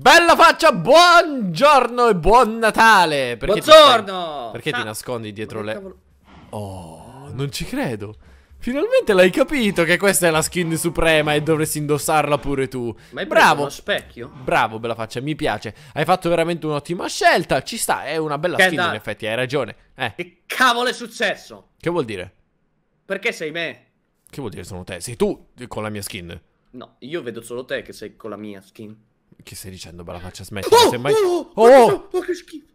Bella faccia, buongiorno e buon Natale! Perché buongiorno! Ti perché Ciao. ti nascondi dietro le... Oh, non ci credo. Finalmente l'hai capito che questa è la skin suprema e dovresti indossarla pure tu. Ma è bravo. Uno specchio. Bravo, bella faccia, mi piace. Hai fatto veramente un'ottima scelta. Ci sta, è una bella che skin in effetti, hai ragione. Eh. Che cavolo è successo? Che vuol dire? Perché sei me? Che vuol dire sono te? Sei tu con la mia skin? No, io vedo solo te che sei con la mia skin. Che stai dicendo, bella faccia? Smetti. Oh, semmai... oh, oh, oh, oh, che schifo.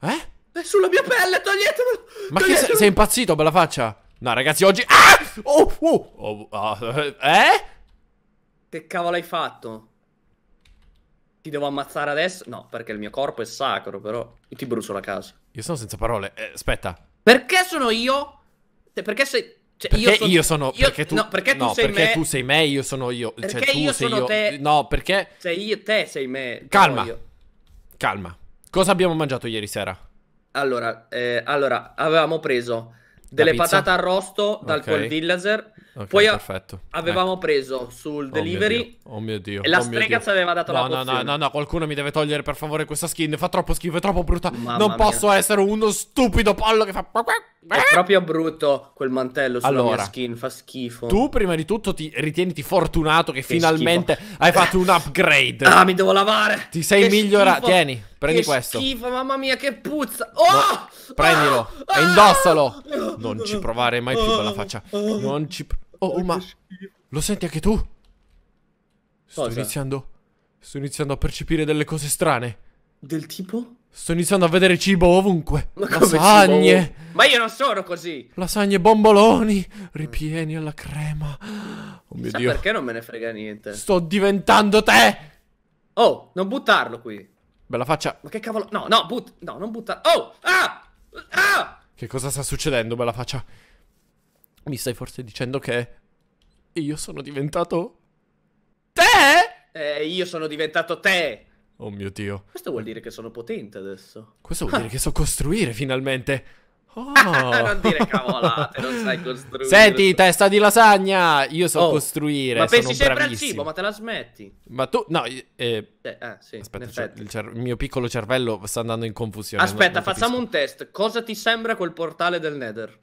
Eh? È sulla mia pelle, toglietemelo. Ma che sei, sei impazzito, bella faccia? No, ragazzi, oggi... Ah! Oh, oh, oh, oh, eh? Che cavolo hai fatto? Ti devo ammazzare adesso? No, perché il mio corpo è sacro, però. Io ti brucio la casa. Io sono senza parole. Eh, aspetta. Perché sono io? Perché sei... Cioè, perché io, sono, io sono io, perché tu, no, perché, tu, no, sei perché me... tu sei me, io sono io. Cioè, perché cioè, io sono io. te. No, perché. Sei io, te sei me. Calma. Calma. Cosa abbiamo mangiato ieri sera? Allora, eh, allora avevamo preso delle patate arrosto dal okay. Cold Villager Okay, Poi perfetto. avevamo ecco. preso sul delivery. Oh mio Dio. Oh mio Dio. E oh la oh strega ci aveva dato no, la no, pozione. No, no, no, qualcuno mi deve togliere per favore questa skin. Fa troppo schifo, è troppo brutta. Mamma non mia. posso essere uno stupido pollo che fa. È proprio brutto quel mantello sulla allora, mia skin, fa schifo. Tu prima di tutto ti ritieniti fortunato che, che finalmente schifo. hai fatto un upgrade. Ah, mi devo lavare. Ti sei migliorato. Tieni, prendi che questo. schifo, mamma mia, che puzza. Oh! No, prendilo ah! e indossalo. Ah! Non ci provare mai più con la faccia. Non ci provare. Oh, oh ma... Lo senti anche tu? Sto iniziando... Sto iniziando a percepire delle cose strane. Del tipo? Sto iniziando a vedere cibo ovunque. Ma Lasagne. Cibo? Ma io non sono così. Lasagne bomboloni. Ripieni alla crema. Oh mio Sa Dio. perché non me ne frega niente? Sto diventando te. Oh, non buttarlo qui. Bella faccia. Ma che cavolo. No, no, but... no non buttarlo. Oh! Ah! Ah! Che cosa sta succedendo, bella faccia? Mi stai forse dicendo che io sono diventato te? Eh, io sono diventato te. Oh mio Dio. Questo vuol dire che sono potente adesso. Questo vuol dire che so costruire finalmente. Oh. non dire cavolate, non sai costruire. Senti, testa di lasagna, io so oh, costruire. Ma pensi sempre bravissimo. al cibo, ma te la smetti. Ma tu, no, eh, eh, eh sì, aspetta, il, il, mio piccolo cervello sta andando in confusione. Aspetta, non, non facciamo un test. Cosa ti sembra quel portale del Nether?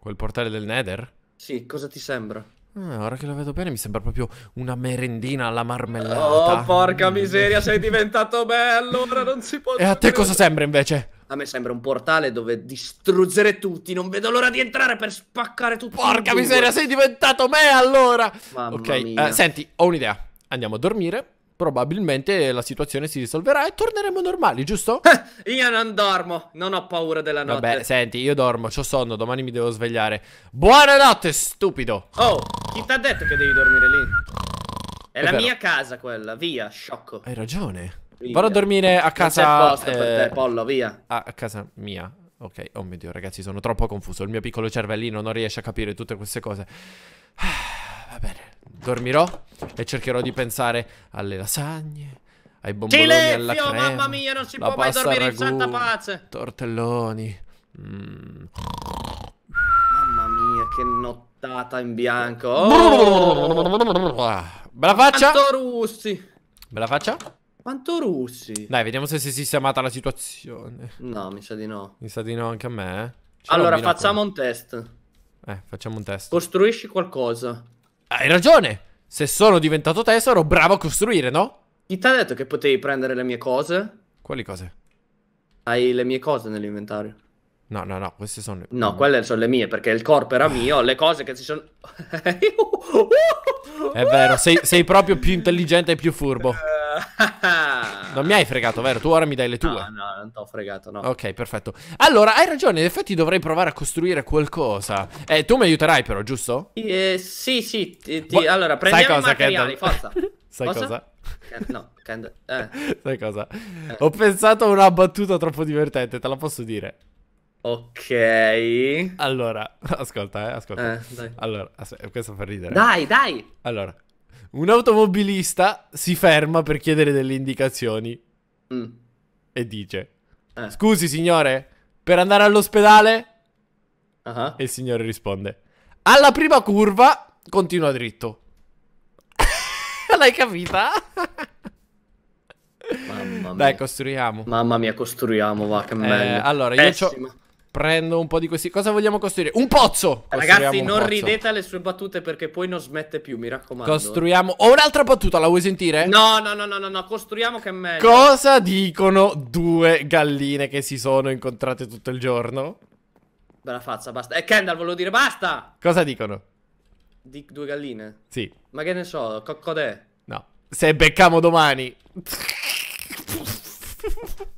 Quel portale del Nether? Sì, cosa ti sembra? Ah, ora che lo vedo bene mi sembra proprio una merendina alla marmellata. Oh, porca miseria, sei diventato bello, ora non si può... E a te cosa sembra invece? A me sembra un portale dove distruggere tutti, non vedo l'ora di entrare per spaccare tutto. Porca miseria, sei diventato me allora! Mamma ok, eh, senti, ho un'idea. Andiamo a dormire probabilmente la situazione si risolverà e torneremo normali, giusto? io non dormo, non ho paura della notte. Vabbè, senti, io dormo, ho sonno, domani mi devo svegliare. Buonanotte, stupido! Oh, chi ti ha detto che devi dormire lì? È, È la vero. mia casa quella, via, sciocco. Hai ragione. Via. Vado a dormire a casa... Posto eh, per te, pollo, via. A, a casa mia. Ok, oh mio Dio, ragazzi, sono troppo confuso. Il mio piccolo cervellino non riesce a capire tutte queste cose. Ah, va bene, dormirò e cercherò di pensare alle lasagne, ai bomboloni Silenzio, alla crema, mamma mia, non si può mai dormire ragù, in santa pace. Tortelloni. Mm. Mamma mia, che nottata in bianco. Oh! Bella faccia. Quanto russi. Bella faccia. Quanto russi. Dai, vediamo se si è sistemata la situazione. No, mi sa di no. Mi sa di no anche a me. Eh? Allora, facciamo qua. un test. Eh, facciamo un test. Costruisci qualcosa. Hai ragione. Se sono diventato tesoro, bravo a costruire, no? Chi ti ha detto che potevi prendere le mie cose? Quali cose? Hai le mie cose nell'inventario. No, no, no, queste sono... No, mm. quelle sono le mie, perché il corpo era mio, le cose che ci sono... È vero, sei, sei, proprio più intelligente e più furbo. Non mi hai fregato, vero? Tu ora mi dai le tue. No, no, non t'ho fregato, no. Ok, perfetto. Allora, hai ragione, in effetti dovrei provare a costruire qualcosa. Eh, tu mi aiuterai però, giusto? Eh, sì, sì. Ti, ti... Allora, prendiamo Sai cosa, i materiali, Kendall? forza. Sai cosa? cosa? No, Kendall. Eh. Sai cosa? Eh. Ho pensato a una battuta troppo divertente, te la posso dire. Ok. Allora, ascolta, eh, ascolta. Eh, allora, aspetta, eh, questo fa ridere. Dai, dai. Allora, un automobilista si ferma per chiedere delle indicazioni mm. e dice: eh. Scusi, signore, per andare all'ospedale? Uh-huh. E il signore risponde: Alla prima curva, continua dritto. L'hai capita? Mamma mia. Dai, costruiamo. Mamma mia, costruiamo, va, che eh, meglio. allora, io ho Prendo un po' di questi. Cosa vogliamo costruire? Un pozzo! Ragazzi, un non pozzo. ridete alle sue battute perché poi non smette più, mi raccomando. Costruiamo. Ho un'altra battuta, la vuoi sentire? No, no, no, no, no, no. costruiamo che è meglio. Cosa dicono due galline che si sono incontrate tutto il giorno? Bella faccia, basta. E eh, Kendall, volevo dire basta! Cosa dicono? Di due galline? Sì. Ma che ne so, co cod'è? No. Se beccamo domani.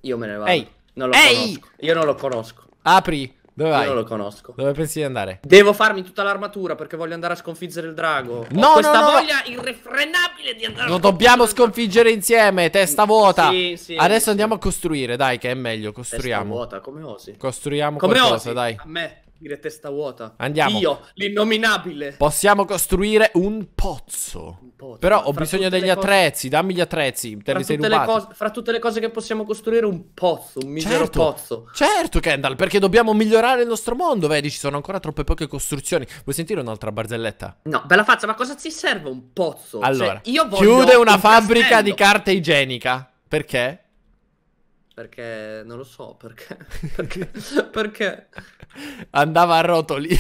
Io me ne vado. Ehi! Non lo Ehi! conosco. Io non lo conosco. Apri. Dove vai? Io lo conosco. Dove pensi di andare? Devo farmi tutta l'armatura perché voglio andare a sconfiggere il drago. No, Ho questa no, no, voglia irrefrenabile di andare Lo dobbiamo sconfiggere insieme, testa vuota. Sì, sì. Adesso andiamo a costruire, dai, che è meglio, costruiamo. Testa vuota, come osi? Costruiamo come qualcosa, osi? dai. A me dire testa vuota. Andiamo. Io, l'innominabile. Possiamo costruire un pozzo. Un pozzo. Però ho fra bisogno degli attrezzi, dammi gli attrezzi. Te fra, tutte le cose, fra tutte le cose che possiamo costruire, un pozzo, un misero certo, pozzo. Certo, Kendall, perché dobbiamo migliorare il nostro mondo. Vedi, ci sono ancora troppe poche costruzioni. Vuoi sentire un'altra barzelletta? No, bella faccia, ma cosa ci serve un pozzo? Allora, cioè, io voglio chiude una un fabbrica castello. di carta igienica. Perché? perché non lo so perché. Perché, perché? andava a rotoli.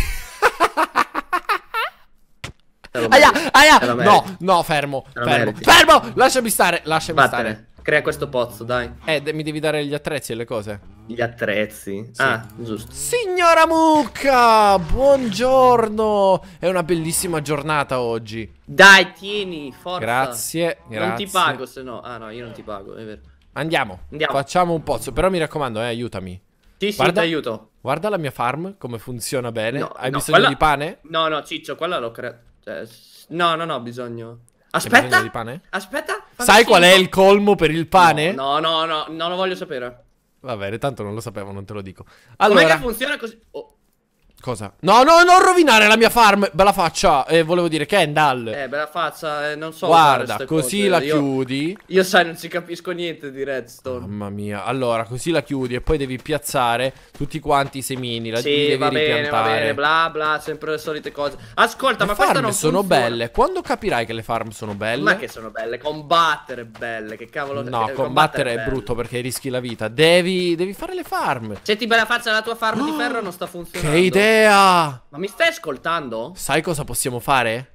Aia, aia. No, no, fermo. Fermo. fermo. Lasciami stare. Lasciami Vattene. stare. Crea questo pozzo, dai. Eh, mi devi dare gli attrezzi e le cose. Gli attrezzi. Sì. Ah, giusto. Signora Mucca, buongiorno. È una bellissima giornata oggi. Dai, tieni, forza. Grazie, grazie. Non ti pago se no. Ah, no, io non ti pago, è vero. Andiamo. Andiamo. Facciamo un pozzo. Però mi raccomando, eh, aiutami. Sì, sì, guarda, ti aiuto. Guarda la mia farm, come funziona bene. No, Hai no, bisogno quella... di pane? No, no, Ciccio, quella l'ho creata. Cioè, no, no, no, ho bisogno. Aspetta. Bisogno di pane? Aspetta. Sai qual è il colmo per il pane? No, no, no, no, non lo voglio sapere. Va bene, tanto non lo sapevo, non te lo dico. Allora... Com'è funziona così? Oh. Cosa? No, no, non rovinare la mia farm. Bella faccia. Eh, volevo dire Kendall. Eh, bella faccia. Eh, non so. Guarda, così cose. la io, chiudi. Io sai, non ci capisco niente di redstone. Mamma mia. Allora, così la chiudi e poi devi piazzare tutti quanti i semini. La sì, devi va bene, ripiantare. va bene. Bla bla, sempre le solite cose. Ascolta, le ma questa non sono funziona. belle. Quando capirai che le farm sono belle? Ma che sono belle. Combattere belle. Che cavolo. No, combattere, combattere è, è brutto perché rischi la vita. Devi, devi fare le farm. Senti, bella faccia, la tua farm oh, di ah, ferro non sta funzionando. Che idea idea! Ma mi stai ascoltando? Sai cosa possiamo fare?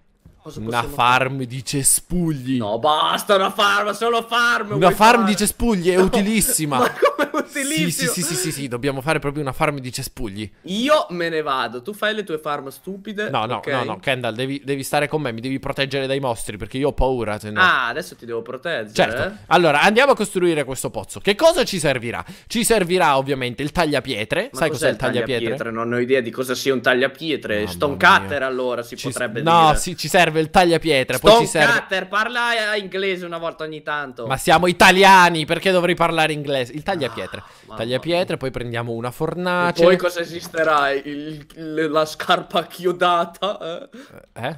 una farm di cespugli. No, basta, una farm, solo farm. Una farm fare? di cespugli è no. utilissima. Ma come Sì, sì, sì, sì, sì, dobbiamo fare proprio una farm di cespugli. Io me ne vado, tu fai le tue farm stupide. No, no, no, no, Kendall, devi, stare con me, mi devi proteggere dai mostri perché io ho paura. Ah, adesso ti devo proteggere. Certo. Allora, andiamo a costruire questo pozzo. Che cosa ci servirà? Ci servirà ovviamente il tagliapietre. Sai cos'è il tagliapietre? Non ho idea di cosa sia un tagliapietre. Stone cutter allora si potrebbe dire. No, sì, ci serve il tagliapietre. Stone cutter, parla inglese una volta ogni tanto. Ma siamo italiani, perché dovrei parlare inglese? Il tagliapietre tagliapietre. Ah, tagliapietre, poi prendiamo una fornace. E poi cosa esisterà? Il, la scarpa chiodata? Eh? eh?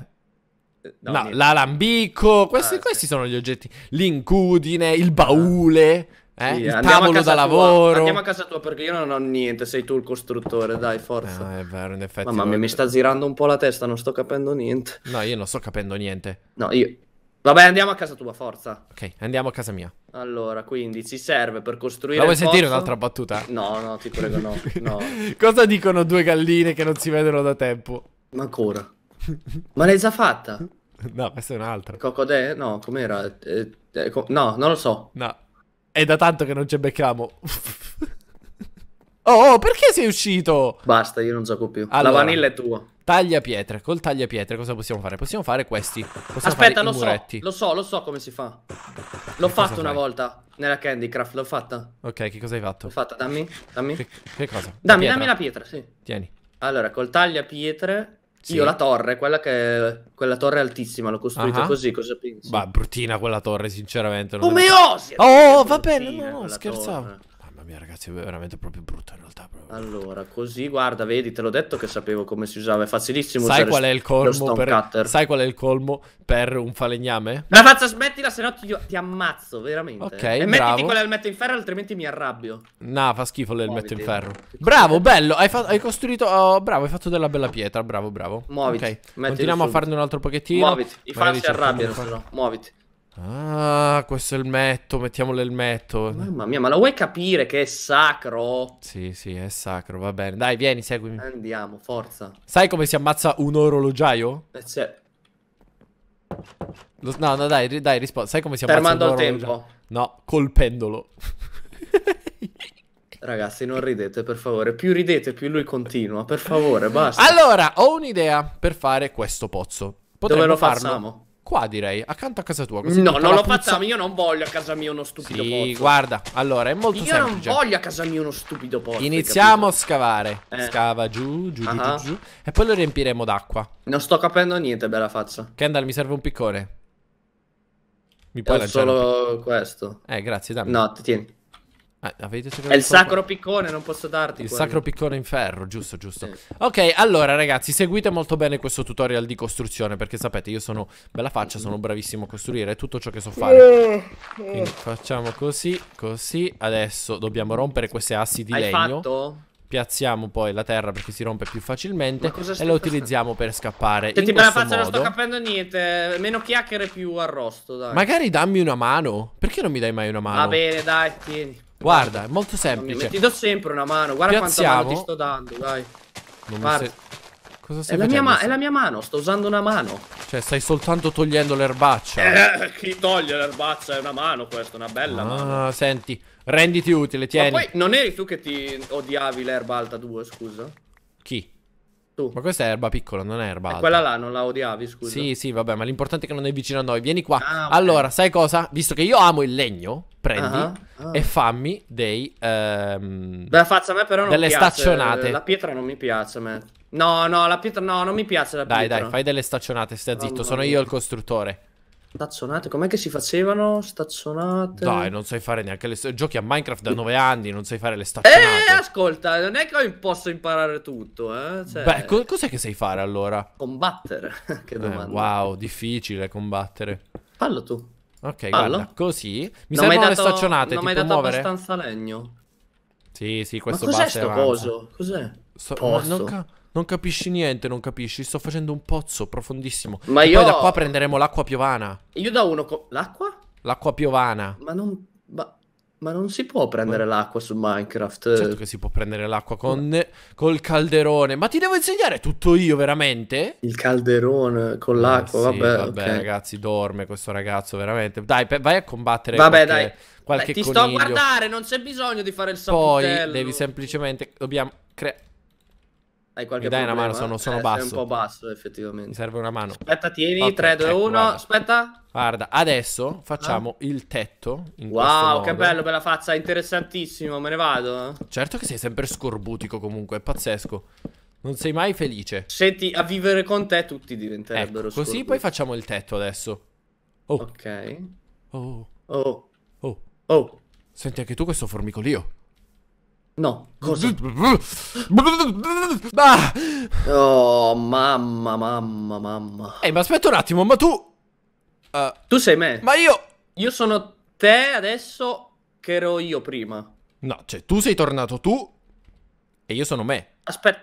No, no l'alambico. Questi, ah, questi sì. sono gli oggetti. L'incudine, il baule. Ah. Eh? Sì, il tavolo da lavoro. Tua. Andiamo a casa tua perché io non ho niente. Sei tu il costruttore, dai, forza. No, ah, è vero, in effetti. Mamma mia, mi sta girando un po' la testa, non sto capendo niente. No, io non sto capendo niente. No, io. Vabbè, andiamo a casa tua, forza. Ok, andiamo a casa mia. Allora, quindi ci serve per costruire. Ma vuoi sentire un'altra battuta? No, no, ti prego, no. no. Cosa dicono due galline che non si vedono da tempo? Ma ancora. Ma l'hai già fatta? No, questa è un'altra. Cocodè? No, com'era? Eh, eh, co no, non lo so. No. È da tanto che non ci becchiamo. oh, oh, perché sei uscito? Basta, io non gioco più. Allora. La vanilla è tua taglia pietre. Col taglia pietre cosa possiamo fare? Possiamo fare questi. Possiamo Aspetta, fare lo muretti. so. Lo so, lo so come si fa. L'ho fatto una fai? volta nella Candy Craft, l'ho fatta. Ok, che cosa hai fatto? L'ho fatta, dammi, dammi. Che, che cosa? Dammi, la dammi la pietra, sì. Tieni. Allora, col tagliapietre sì. Io la torre, quella, che, è quella torre altissima, l'ho costruita uh -huh. così, cosa pensi? Bah, bruttina quella torre, sinceramente. Come osi! Oh, va bene, no, no scherzavo. Torre mia ragazzi, è veramente proprio brutto in realtà. Proprio. Allora, così, guarda, vedi, te l'ho detto che sapevo come si usava, è facilissimo sai qual è il colmo per, Sai qual è il colmo per un falegname? Ragazza, smettila, se no ti, ti, ammazzo, veramente. Ok, E bravo. mettiti quella del metto in ferro, altrimenti mi arrabbio. No, fa schifo l'el metto in ferro. Bravo, bello, hai, hai costruito... Oh, bravo, hai fatto della bella pietra, bravo, bravo. Muoviti. Ok, continuiamo subito. a farne un altro pochettino. Muoviti, i fan si arrabbiano, se no, muoviti. Ah, questo è il metto, mettiamo l'elmetto. Mamma mia, ma lo vuoi capire che è sacro? Sì, sì, è sacro, va bene. Dai, vieni, seguimi. Andiamo, forza. Sai come si ammazza un orologiaio? Eh, cioè... Lo, no, no, dai, dai, rispondi. Sai come si ammazza Fermando un orologiaio? Fermando tempo. No, colpendolo. Ragazzi, non ridete, per favore. Più ridete, più lui continua. Per favore, basta. Allora, ho un'idea per fare questo pozzo. Potremmo Dove lo farlo? facciamo? Qua direi, accanto a casa tua così No, non lo puzza... facciamo, io non voglio a casa mia uno stupido sì, pozzo. guarda, allora è molto io semplice Io non voglio a casa mia uno stupido pozzo Iniziamo a scavare eh. Scava giù, giù, uh ah. -huh. giù, giù E poi lo riempiremo d'acqua Non sto capendo niente, bella faccia Kendall, mi serve un piccone Mi puoi Ho solo questo Eh, grazie, dammi No, ti tieni eh, Ah, è il sacro piccone, non posso darti. Il quello. sacro piccone in ferro, giusto, giusto. Eh. Ok, allora ragazzi, seguite molto bene questo tutorial di costruzione perché sapete, io sono bella faccia, sono bravissimo a costruire, è tutto ciò che so fare. Quindi facciamo così, così. Adesso dobbiamo rompere queste assi di Hai legno. Fatto? Piazziamo poi la terra perché si rompe più facilmente e la utilizziamo per scappare. Senti, bella faccia, modo... non sto capendo niente. Meno chiacchiere, più arrosto. Dai. Magari dammi una mano. Perché non mi dai mai una mano? Va bene, dai, tieni. Guarda, è molto semplice. Ti do sempre una mano, guarda Piazziamo. quanto ti sto dando, dai. Non guarda. Se... Cosa stai è, facendo? La mia è la mia mano, sto usando una mano. Cioè, stai soltanto togliendo l'erbaccia. Eh, chi toglie l'erbaccia è una mano questa, una bella ah, mano. Senti, renditi utile, tieni. Ma poi non eri tu che ti odiavi l'erba alta 2, scusa? Chi? Tu. Ma questa è erba piccola, non è erba. Alta. Quella là non la odiavi, scusa. Sì, sì, vabbè, ma l'importante è che non è vicino a noi. Vieni qua. Ah, allora, sai cosa? Visto che io amo il legno, prendi. Uh ah. -huh ah. e fammi dei... Ehm, Beh, faccia a me però non delle piace. staccionate. La pietra non mi piace a me. No, no, la pietra no, non mi piace la dai, pietra. Dai, dai, fai delle staccionate, stai oh, zitto, sono mia. io il costruttore. Stazionate, com'è che si facevano? Staccionate. Dai, non sai fare neanche le giochi a Minecraft da 9 anni, non sai fare le eh, staccionate. Eh, ascolta, non è che posso imparare tutto, eh. Cioè... Beh, co cos'è che sai fare allora? Combattere. che eh, domanda. Eh, wow, difficile combattere. Fallo tu. Ok, ah, guarda, così. Mi non servono dato, le staccionate, non ti puoi muovere? Non abbastanza legno. Sì, sì, questo Ma cos'è sto coso? Cos'è? So, non, ca non, capisci niente, non capisci. Sto facendo un pozzo profondissimo. Ma e io... poi da qua prenderemo l'acqua piovana. Io da uno... L'acqua? L'acqua piovana. Ma non... Ma... Ma non si può prendere ma... l'acqua su Minecraft. Certo che si può prendere l'acqua con... col calderone. Ma ti devo insegnare tutto io, veramente? Il calderone con eh, l'acqua, ah, sì, vabbè. Vabbè, okay. ragazzi, dorme questo ragazzo, veramente. Dai, vai a combattere. Vabbè, qualche... dai. Qualche Beh, ti coniglio. sto a guardare, non c'è bisogno di fare il saputello. Poi devi semplicemente... Dobbiamo creare... Hai qualche Mi dai problema? una mano, sono, sono eh, basso. Sei un po' basso, effettivamente. Mi serve una mano. Aspetta, tieni, okay, 3, 2, ecco, 1, guarda. aspetta. Guarda, adesso facciamo ah. il tetto In Wow, che bello, bella faccia, interessantissimo, me ne vado. Certo che sei sempre scorbutico comunque, è pazzesco. Non sei mai felice. Senti, a vivere con te tutti diventerebbero ecco, Così poi facciamo il tetto adesso. Oh. Ok. Oh. Oh. Oh. Oh. Senti anche tu questo formicolio. No, cosa? Ah. Oh, mamma, mamma, mamma. Ehi, ma aspetta un attimo, ma tu... Uh, tu sei me. Ma io... Io sono te adesso che ero io prima. No, cioè tu sei tornato tu e io sono me. Aspetta.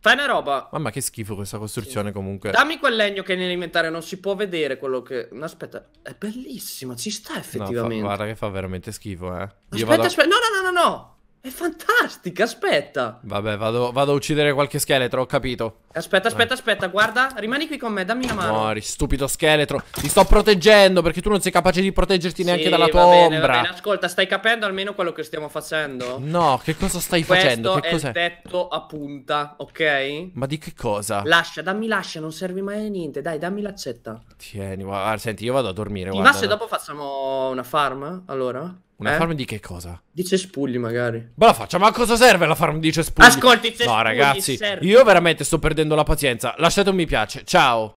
Fai una roba. Mamma che schifo questa costruzione sì. comunque. Dammi quel legno che nell'inventario non si può vedere quello che... No, aspetta. È bellissima, ci sta effettivamente. No, fa... guarda che fa veramente schifo, eh. Aspetta, vado... aspetta. No, no, no, no, no. È fantastica, aspetta. Vabbè, vado, vado, a uccidere qualche scheletro, ho capito. Aspetta, aspetta, eh. aspetta, guarda, rimani qui con me, dammi una mano. Muori, stupido scheletro. Ti sto proteggendo perché tu non sei capace di proteggerti sì, neanche dalla tua bene, ombra. Bene. Ascolta, stai capendo almeno quello che stiamo facendo? No, che cosa stai Questo facendo? Che cos'è? il tetto a punta, ok? Ma di che cosa? Lascia, dammi lascia, non servi mai a niente. Dai, dammi l'accetta. Tieni, guarda, senti, io vado a dormire, Ti guarda. Ma se dopo facciamo una farm, allora? Una eh? farm di che cosa? Di cespugli magari. Ma la faccia, ma a cosa serve la farm di cespugli? Ascolti, cespugli No ragazzi, serve. io veramente sto perdendo la pazienza. Lasciate un mi piace, ciao.